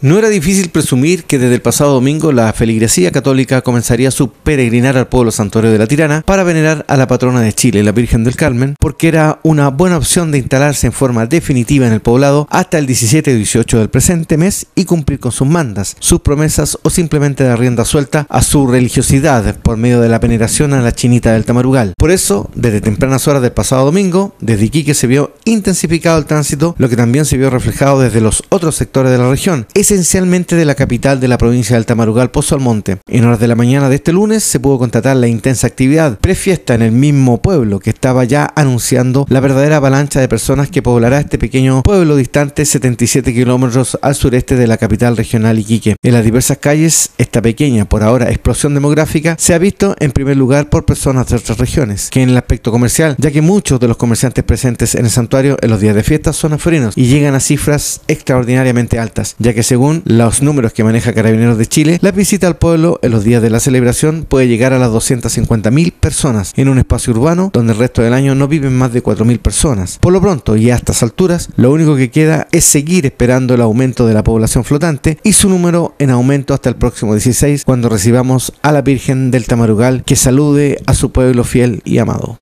No era difícil presumir que desde el pasado domingo la feligresía católica comenzaría su peregrinar al pueblo santuario de la Tirana para venerar a la patrona de Chile, la Virgen del Carmen, porque era una buena opción de instalarse en forma definitiva en el poblado hasta el 17 y 18 del presente mes y cumplir con sus mandas, sus promesas o simplemente dar rienda suelta a su religiosidad por medio de la veneración a la chinita del Tamarugal. Por eso, desde tempranas horas del pasado domingo, desde que se vio intensificado el tránsito, lo que también se vio reflejado desde los otros sectores de la región. Es esencialmente de la capital de la provincia de Altamarugal, Pozo Almonte. En horas de la mañana de este lunes se pudo constatar la intensa actividad prefiesta en el mismo pueblo que estaba ya anunciando la verdadera avalancha de personas que poblará este pequeño pueblo distante 77 kilómetros al sureste de la capital regional Iquique. En las diversas calles, esta pequeña, por ahora, explosión demográfica se ha visto en primer lugar por personas de otras regiones que en el aspecto comercial, ya que muchos de los comerciantes presentes en el santuario en los días de fiesta son afrinos y llegan a cifras extraordinariamente altas, ya que según los números que maneja Carabineros de Chile, la visita al pueblo en los días de la celebración puede llegar a las 250.000 personas en un espacio urbano donde el del año no viven más de 4.000 personas. Por lo pronto y a estas alturas, lo único que queda es seguir esperando el aumento de la población flotante y su número en aumento hasta el próximo 16 cuando recibamos a la Virgen del Tamarugal que salude a su pueblo fiel y amado.